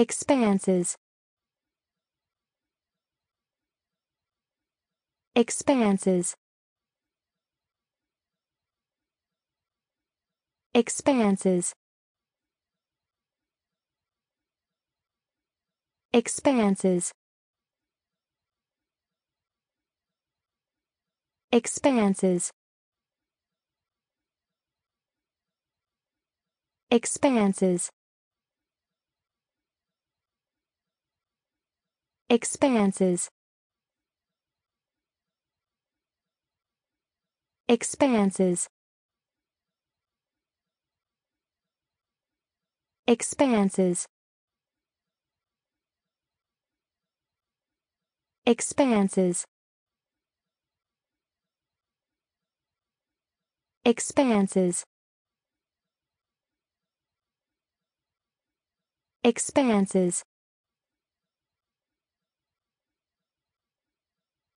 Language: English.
expanses expanses expanses expanses expanses expanses expanses expanses expanses expanses expanses expanses